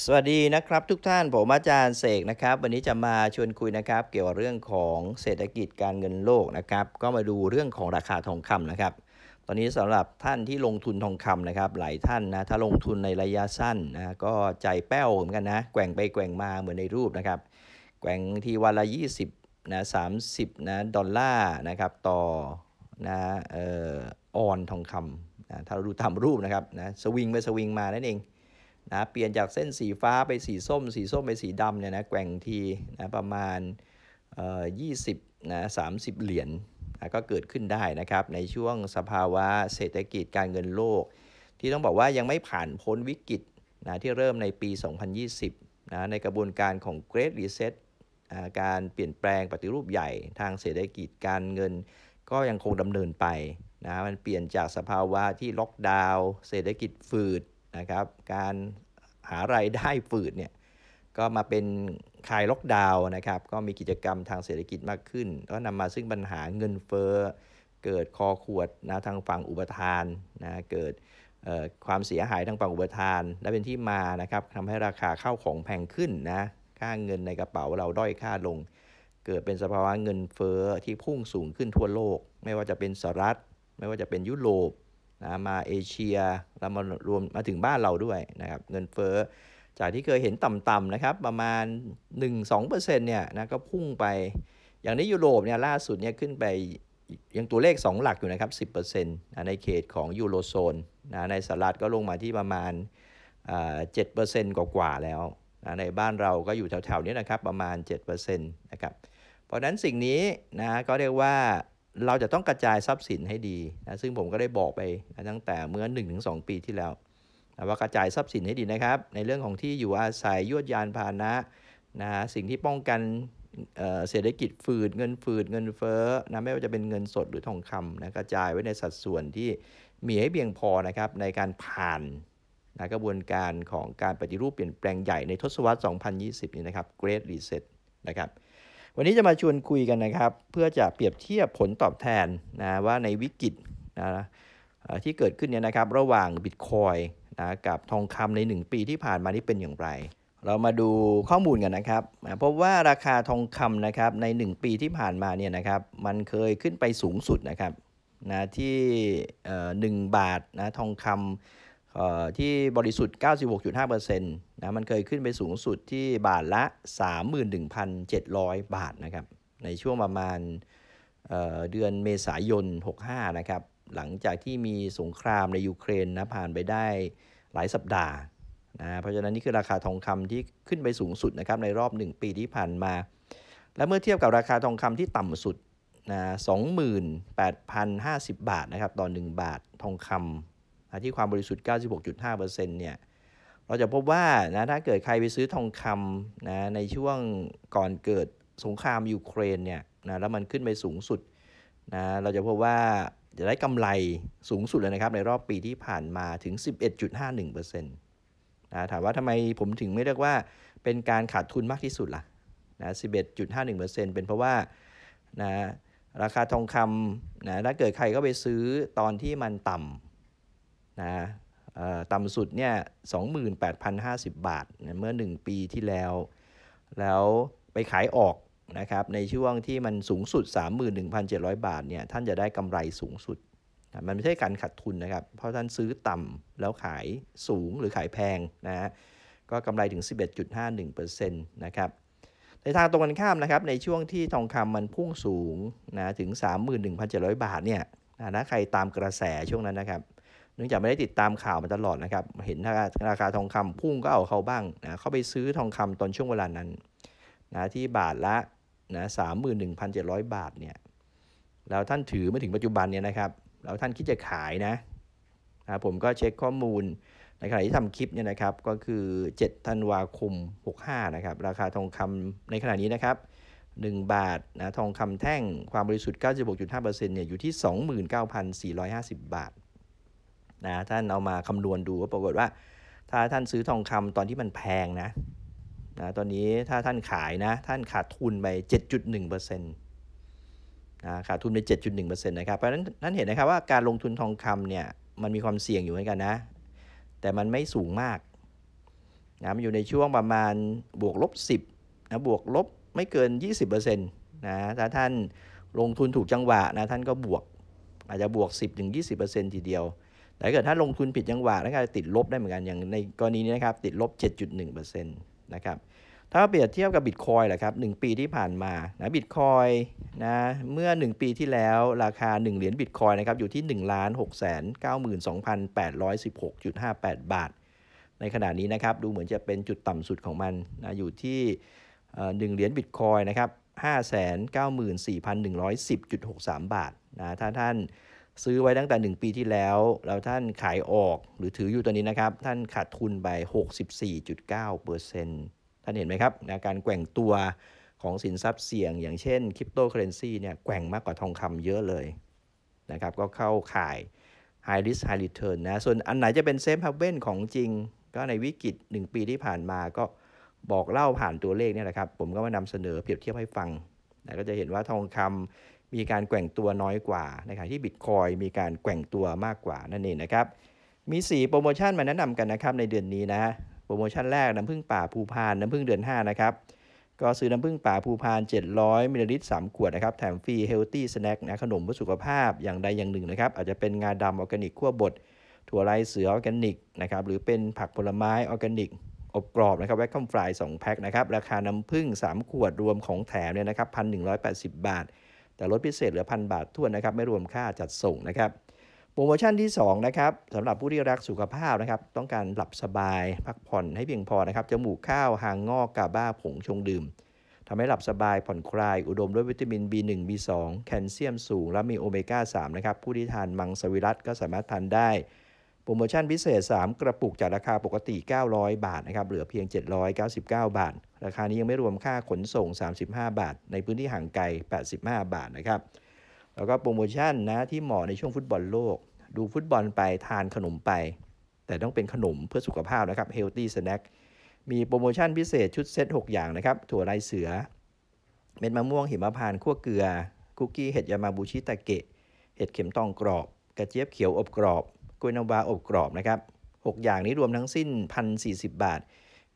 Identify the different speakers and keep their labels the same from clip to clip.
Speaker 1: สวัสดีนะครับทุกท่าน ผมอาจารย์เสกนะครับวันนี้จะมาชวนคุยนะครับเกี่ยวกับเรื่องของเศรษฐกิจการเงินโลกนะครับก็มาดูเรื่องของราคาทองคำนะครับตอนนี้สำหรับท่านที่ลงทุนทองคำนะครับหลายท่านนะถ้าลงทุนในระยะสั้นนะก็ใจแป้วเหมือนกันนะแกว่งไปแกว่งมาเหมือนในรูปนะครับแกว่งทีวันละ 20นะ30นะดอลลาร์นะครับต่อนะเอ่อออนทองคำนะถ้าเราดูตามรูปนะครับนะสวิงไปสวิงมานั่นเองนะเปลี่ยนจากเส้นสีฟ้าไปสีส้ม สีส้มไปสีดำเนี่ยนะแกว่งทีนะประมาณยี่สิบนะสามสิบเหรียญนะก็เกิดขึ้นได้นะครับ ในช่วงสภาวะเศรษฐกิจการเงินโลก ที่ต้องบอกว่ายังไม่ผ่านพ้นวิกฤตนะที่เริ่มในปี 2020นะ ในกระบวนการของ Great Reset การเปลี่ยนแปลงปฏิรูปใหญ่ทางเศรษฐกิจการเงินก็ยังคงดำเนินไปนะมันเปลี่ยนจากสภาวะที่ล็อกดาวน์เศรษฐกิจฝืดนะครับการหารายได้ฝืดเนี่ย ก็มาเป็นคลายล็อกดาวน์นะครับ ก็มีกิจกรรมทางเศรษฐกิจมากขึ้น ก็นำมาซึ่งปัญหาเงินเฟ้อเกิดคอขวดนะ ทางฝั่งอุปทานนะเกิดความเสียหายทางฝั่งอุปทานและเป็นที่มานะครับทำให้ราคาข้าวของแพงขึ้นนะค่าเงินในกระเป๋าเราด้อยค่าลง เกิดเป็นสภาวะเงินเฟ้อที่พุ่งสูงขึ้นทั่วโลก ไม่ว่าจะเป็นสหรัฐไม่ว่าจะเป็นยุโรปนะมาเอเชียแล้วมารวมมาถึงบ้านเราด้วยนะครับเงินเฟ้อจากที่เคยเห็นต่ำๆนะครับ ประมาณ 1-2%เนี่ยนะก็พุ่งไปอย่างในยุโรปเนี่ยล่าสุดเนี่ยขึ้นไปยังตัวเลข 2 หลักอยู่นะครับ 10%นะในเขตของยูโรโซนนะในสหรัฐก็ลงมาที่ประมาณเจ็ดเปอร์เซ็นต์กว่าๆแล้วนะในบ้านเราก็อยู่แถวๆนี้นะครับ ประมาณ 7%นะครับ เพราะนั้นสิ่งนี้นะก็เรียกว่าเราจะต้องกระจายทรัพย์สินให้ดีนะซึ่งผมก็ได้บอกไป ตั้งแต่เมื่อ 1-2 ปีที่แล้วนะว่ากระจายทรัพย์สินให้ดีนะครับ ในเรื่องของที่อยู่อาศัยยวดยานพาหนะนะสิ่งที่ป้องกันเศรษฐกิจฝืด เงินฝืด เงินเฟ้อนะไม่ว่าจะเป็นเงินสดหรือทองคำนะกระจายไว้ในสัดส่วนที่มีให้เพียงพอนะครับในการผ่านนะกระบวนการของการปฏิรูปเปลี่ยนแปลงใหญ่ในทศวรรษ 2020 นี้นะครับ Great Reset นะครับวันนี้จะมาชวนคุยกันนะครับ เพื่อจะเปรียบเทียบผลตอบแทนนะว่าในวิกฤตนะที่เกิดขึ้นเนี่ยนะครับ ระหว่างบิตคอยนะกับทองคำใน 1 ปีที่ผ่านมานี่เป็นอย่างไร เรามาดูข้อมูลกันนะครับเพราะว่าราคาทองคำนะครับใน 1 ปีที่ผ่านมาเนี่ยนะครับมันเคยขึ้นไปสูงสุดนะครับนะที่่หนึงบาทนะทองคำที่บริสุทธิ์96.5%นะ มันเคยขึ้นไปสูงสุดที่บาทละ 31,700 บาทนะครับ ในช่วงประมาณเเดือนเมษายน 65 นะครับ หลังจากที่มีสงครามในยูเครนนะผ่านไปได้หลายสัปดาห์นะ เพราะฉะนั้นนี่คือราคาทองคำที่ขึ้นไปสูงสุดนะครับในรอบ 1 ปีที่ผ่านมา และเมื่อเทียบกับราคาทองคำที่ต่ำสุดนะ2 8 5 0 บาทนะครับต่อ 1 บาททองคำที่ความบริสุทธิ์96.5%เนี่ย เราจะพบว่า นะ ถ้าเกิดใครไปซื้อทองคำนะ ในช่วงก่อนเกิดสงครามยูเครน เนี่ย นะ แล้วมันขึ้นไปสูงสุด นะ เราจะพบว่าจะได้กำไรสูงสุดเลยนะครับ ในรอบปีที่ผ่านมาถึง 11.51%นะ ถามว่าทำไมผมถึงไม่เรียกว่าเป็นการขาดทุนมากที่สุดล่ะ นะ11.51%เป็นเพราะว่า นะ ราคาทองคำนะ ถ้าเกิดใครก็ไปซื้อตอนที่มันต่ำนะต่ำสุดเนี่ย28,050 บาทนะเมื่อ 1 ปีที่แล้ว แล้วไปขายออกนะครับ ในช่วงที่มันสูงสุด 31,700 บาทเนี่ย ท่านจะได้กำไรสูงสุดนะมันไม่ใช่การขัดทุนนะครับ เพราะท่านซื้อต่ำแล้วขายสูงหรือขายแพงนะฮะก็กำไรถึง 11.51%นะครับ ในทางตรงกันข้ามนะครับ ในช่วงที่ทองคำมันพุ่งสูงนะ ถึง 31,700 บาทเนี่ยนะใครตามกระแสช่วงนั้นนะครับนื่องจากไม่ได้ติดตามข่าวมาตลอดนะครับ เห็นราคาทองคำพุ่งก็เอาเข้าบ้างนะ เข้าไปซื้อทองคำตอนช่วงเวลานั้นนะที่บาทละนะสามหมื่นหนึ่งพันเจ็ดร้อยบาทเนี่ยแล้วท่านถือมาถึงปัจจุบันเนี่ยนะครับแล้วท่านคิดจะขายนะนะผมก็เช็คข้อมูลในขณะที่ทำคลิปเนี่ยนะครับก็คือ7ธันวาคม65นะครับราคาทองคำในขณะนี้นะครับ1บาทนะทองคำแท่งความบริสุทธิ์96.5%เนี่ยอยู่ที่29,450 บาทนะท่านเอามาคำนวณดูก็ปรากฏว่าถ้าท่านซื้อทองคำตอนที่มันแพงนะนะตอนนี้ถ้าท่านขายนะ ท่านขาดทุนไป7.1%นะขาดทุนไป7.1%นะครับ เพราะะนั้นท่านเห็นนะครับว่าการลงทุนทองคำเนี่ยมันมีความเสี่ยงอยู่เหมือนกันนะ แต่มันไม่สูงมากนะมันอยู่ในช่วงประมาณบวกลบ10นะบวกลบไม่เกิน 20%นะถ้าท่านลงทุนถูกจังหวะนะท่านก็บวกอาจจะบวก10-20%ทีเดียวแต่เกิดถ้าลงทุนผิดจังหวะแล้วก็ติดลบได้เหมือนกัน อย่างในกรณีนี้นะครับ ติดลบ 7.1%นะครับ ถ้าเปรียบเทียบกับบิตคอยล่ะครับ1ปีที่ผ่านมา นะ บิตคอยนะ เมื่อ 1 ปีที่แล้วราคา1เหรียญบิตคอยนะครับ อยู่ที่1ล้าน6 9 2 8 1 6 5 8 บาท ในขณะนี้นะครับ ดูเหมือนจะเป็นจุดต่ำสุดของมันนะ อยู่ที่หนึ่งเหรียญบิตคอยนะครับ5 9 4 1 1 0 6 3 บาทนะ ถ้าท่านซื้อไว้ตั้งแต่ 1 ปีที่แล้วแล้วท่านขายออกหรือถืออยู่ตัวนี้นะครับ ท่านขาดทุนไป64.9%ท่านเห็นไหมครับนการแกว่งตัวของสินทรัพย์เสี่ยง อย่างเช่นคริปโตเคอเรนซีเนี่ยแกว่งมากกว่าทองคำเยอะเลยนะครับ ก็เข้าขาย high risk high return นะ ส่วนอันไหนจะเป็นเซฟฮาเ v e นของจริง ก็ในวิกฤต 1 ปีที่ผ่านมาก็บอกเล่าผ่านตัวเลขเนี่ยแหละครับ ผมก็มานำเสนอเปรียบเทียบให้ฟังนะก็จะเห็นว่าทองคำมีการแกว่งตัวน้อยกว่านะครับที่บิตคอยมีการแกว่งตัวมากกว่านั่นเองนะครับมี 4 โปรโมชั่นมาแนะนำกันนะครับในเดือนนี้นะโปรโมชั่นแรกน้ำผึ้งป่า ภูพาน น้ำผึ้งเดือน5นะครับก็ซื้อน้ำผึ้งป่า ภูพาน 700มิลลิลิตร3ขวดนะครับแถมฟรีเฮลตี้สแน็คนะขนมเพื่อสุขภาพอย่างใดอย่างหนึ่งนะครับอาจจะเป็นงาดำออร์แกนิก ขั้วบด ถั่วไรเสือออร์แกนิกนะครับหรือเป็นผักผลไม้ออร์แกนิกอบกรอบนะครับแวคคัมฟรายสองแพ็คนะครับราคาน้ำผึ้ง3 ขวดรวมของแถมเนี่ยนะครับพันหนึ่งบาท แต่ลดพิเศษเหลือพันบาททั่วนะครับไม่รวมค่าจัดส่งนะครับโปรโมชั่นที่2นะครับสำหรับผู้ที่รักสุขภาพนะครับต้องการหลับสบายพักผ่อนให้เพียงพอนะครับจมูกข้าว หางงอกกาบ้าผงชงดื่มทำให้หลับสบายผ่อนคลาย อุดมด้วยวิตามิน B1 B2 แคลเซียมสูงและมีโอเมก้า3นะครับผู้ที่ทานมังสวิรัตก็สามารถทานได้โปรโมชั่นพิเศษ 3 กระปุกจากราคาปกติ 900 บาทนะครับเหลือเพียง 799 บาท ราคานี้ยังไม่รวมค่าขนส่ง 35 บาท ในพื้นที่ห่างไกล 85 บาทนะครับแล้วก็โปรโมชั่นนะที่เหมาะในช่วงฟุตบอลโลก ดูฟุตบอลไปทานขนมไป แต่ต้องเป็นขนมเพื่อสุขภาพนะครับเฮลตี้สแน็คมีโปรโมชั่นพิเศษชุดเซต6 อย่างนะครับถั่วลายเสือ เม็ดมะม่วงหิมพานต์ขั้วเกลือคุกกี้เห็ดยามาบูชิตะเกะเห็ดเข็มทองกรอบ กระเจี๊ยบเขียวอบกรอบกล้วยนาวาอบกรอบนะครับ6อย่างนี้รวมทั้งสิ้น1,040 บาท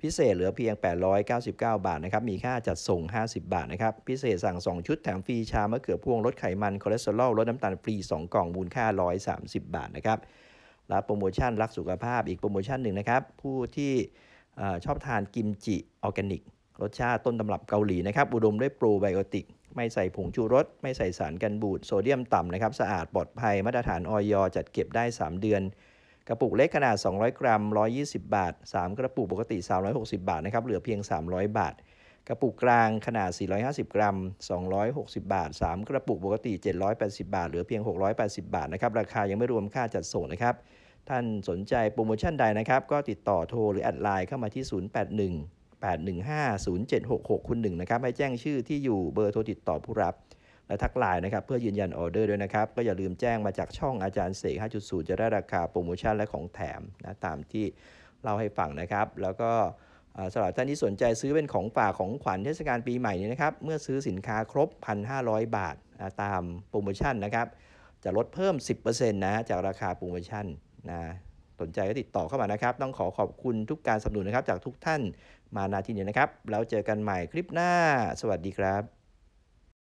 Speaker 1: พิเศษเหลือเพียง 899 บาทนะครับมีค่าจัดส่ง 50 บาทนะครับพิเศษสั่ง 2 ชุดแถมฟรีชามะเขือพวงลดไขมัน คอเลสเตอรอลลดน้ำตาลฟรี 2 กล่อง มูลค่า 130 บาทนะครับรับโปรโมชั่นรักสุขภาพอีกโปรโมชั่นหนึ่งนะครับ ผู้ที่ชอบทานกิมจิออร์แกนิกรสชาติต้นตำรับเกาหลีนะครับ อุดมด้วยโปรไบโอติก ไม่ใส่ผงชูรส ไม่ใส่สารกันบูด โซเดียมต่ำนะครับ สะอาดปลอดภัย มาตรฐานออยอ จัดเก็บได้ 3 เดือน กระปุกเล็กขนาด 200 กรัม 120 บาท 3 กระปุกปกติ 360 บาทนะครับ เหลือเพียง 300 บาท กระปุกกลางขนาด 450 กรัม 260 บาท 3 กระปุกปกติ 780 บาท เหลือเพียง 680 บาทนะครับ ราคายังไม่รวมค่าจัดส่งนะครับ ท่านสนใจโปรโมชั่นใดนะครับ ก็ติดต่อโทรหรือแอดไลน์เข้ามาที่ 081 8 1 5 0 7 6 6คุณหนึ่งนะครับให้แจ้งชื่อที่อยู่เบอร์โทรติดต่อผู้รับ และทักไลน์นะครับเพื่อยืนยันออเดอร์ด้วยนะครับ ก็อย่าลืมแจ้งมาจากช่องอาจารย์เสก5.0 จะได้ราคาโปรโมชั่นและของแถมนะตามที่เราให้ฟังนะครับ แล้วก็สำหรับท่านที่สนใจซื้อเป็นของฝากของขวัญเทศกาลปีใหม่นี้นะครับ เมื่อซื้อสินค้าครบ 1,500บาทตามโปรโมชั่นนะครับจะลดเพิ่ม 10%นะจากราคาโปรโมชั่นนะสนใจก็ติดต่อเข้ามานะครับต้องขอขอบคุณทุกการสนับสนุนนะครับจากทุกท่านมาณที่นี้นะครับ แล้วเจอกันใหม่คลิปหน้าสวัสดีครับ